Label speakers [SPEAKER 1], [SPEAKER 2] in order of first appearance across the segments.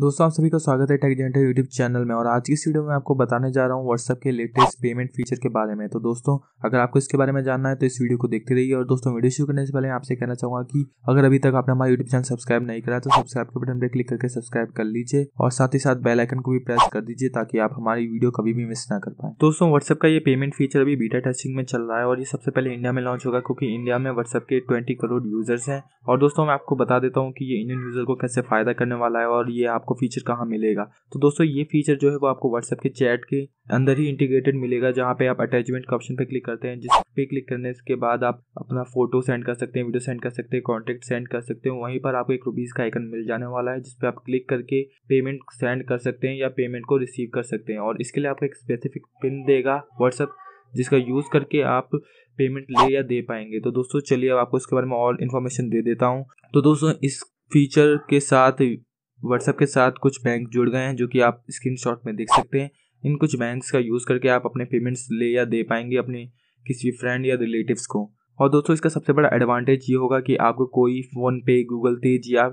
[SPEAKER 1] दोस्तों आप सभी का स्वागत है टेकजेंटर यूट्यूब चैनल में और आज की इस वीडियो में आपको बताने जा रहा हूँ व्हाट्सअप के लेटेस्ट पेमेंट फीचर के बारे में तो दोस्तों अगर आपको इसके बारे में जानना है तो इस वीडियो को देखते रहिए और दोस्तों वीडियो शुरू करने से पहले आपसे कहना चाहूँगा कि अगर अभी तक आपने हमारा यूट्यूब चैनल सब्सक्राइब नहीं करा तो सब्सक्राइब के बटन पर क्लिक करके सब्सक्राइब कर लीजिए और साथ ही साथ बेलाइकन को भी प्रेस कर दीजिए ताकि आप हमारी वीडियो कभी भी मिस ना कर पाए दोस्तों व्हाट्सअप का ये पेमेंट फीचर अभी बीटा टेस्टिंग में चल रहा है और ये सबसे पहले इंडिया में लॉन्च होगा क्योंकि इंडिया में व्हाट्सअप के ट्वेंटी करोड़ यूजर्स हैं और दोस्तों मैं आपको बता देता हूँ कि ये इंडियन यूजर को कैसे फायदा करने वाला है और ये आप आपको फीचर कहाँ मिलेगा तो दोस्तों ये फीचर जो है वो आपको व्हाट्सएप के चैट के अंदर ही इंटीग्रेटेड मिलेगा जहाँ पे आप अटैचमेंट का ऑप्शन पे क्लिक करते हैं जिस पे क्लिक करने के बाद आप अपना फोटो सेंड कर सकते हैं वीडियो सेंड कर सकते हैं कॉन्टेक्ट सेंड कर सकते हैं वहीं पर आपको एक रुपीज़ का आइकन मिल जाने वाला है जिसपे आप क्लिक करके पेमेंट सेंड कर सकते हैं या पेमेंट को रिसीव कर सकते हैं और इसके लिए आपको एक स्पेसिफिक पिन देगा व्हाट्सअप जिसका यूज़ करके आप पेमेंट ले या दे पाएंगे तो दोस्तों चलिए अब आपको इसके बारे में और इन्फॉर्मेशन दे देता हूँ तो दोस्तों इस फीचर के साथ व्हाट्सएप के साथ कुछ बैंक जुड़ गए हैं जो कि आप स्क्रीन में देख सकते हैं इन कुछ बैंक्स का यूज़ करके आप अपने पेमेंट्स ले या दे पाएंगे अपने किसी फ्रेंड या रिलेटिव्स को और दोस्तों इसका सबसे बड़ा एडवांटेज ये होगा कि आपको कोई फ़ोन पे गूगल पे या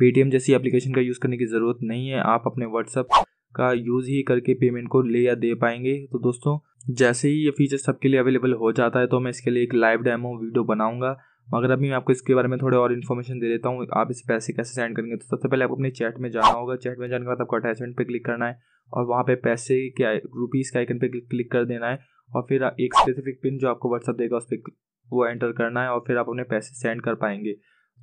[SPEAKER 1] पेटीएम जैसी एप्लीकेशन का यूज़ करने की ज़रूरत नहीं है आप अपने व्हाट्सअप का यूज़ ही करके पेमेंट को ले या दे पाएंगे तो दोस्तों जैसे ही ये फीचर सबके लिए अवेलेबल हो जाता है तो मैं इसके लिए एक लाइव डेमो वीडियो बनाऊंगा मगर अभी मैं आपको इसके बारे में थोड़े और इन्फॉर्मेशन दे देता हूँ आप इसे पैसे कैसे सेंड करेंगे तो सबसे पहले आपको अपने चैट में जाना होगा चैट में जाने के बाद आपको अटैचमेंट पर क्लिक करना है और वहाँ पर पैसे के रुपीज़ के आइकन पर क्लिक कर देना है और फिर एक स्पेसिफिक पिन जो आपको व्हाट्सअप देगा उस पर वो एंटर करना है और फिर आप अपने पैसे सेंड कर पाएंगे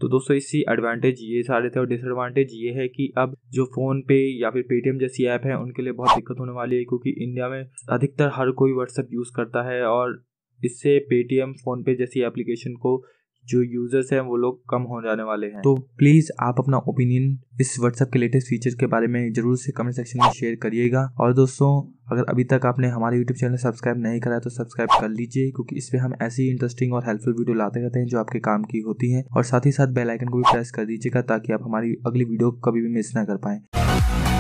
[SPEAKER 1] तो दोस्तों इसी एडवांटेज ये सारे थे और डिसएडवांटेज ये है कि अब जो फ़ोन पे या फिर पेटीएम जैसी ऐप है उनके लिए बहुत दिक्कत होने वाली है क्योंकि इंडिया में अधिकतर हर कोई व्हाट्सअप यूज़ करता है और इससे पेटीएम फ़ोनपे जैसी एप्लीकेशन को जो यूजर्स हैं वो लोग कम हो जाने वाले हैं तो प्लीज़ आप अपना ओपिनियन इस व्हाट्सएप के लेटेस्ट फीचर्स के बारे में जरूर से कमेंट सेक्शन में शेयर करिएगा और दोस्तों अगर अभी तक आपने हमारे यूट्यूब चैनल सब्सक्राइब नहीं करा तो सब्सक्राइब कर लीजिए क्योंकि इस पर हम ऐसी इंटरेस्टिंग और हेल्पफुल वीडियो लाते रहते हैं जो आपके काम की होती है और साथ ही साथ बेलाइकन को भी प्रेस कर दीजिएगा ताकि आप हमारी अगली वीडियो कभी भी मिस ना कर पाएँ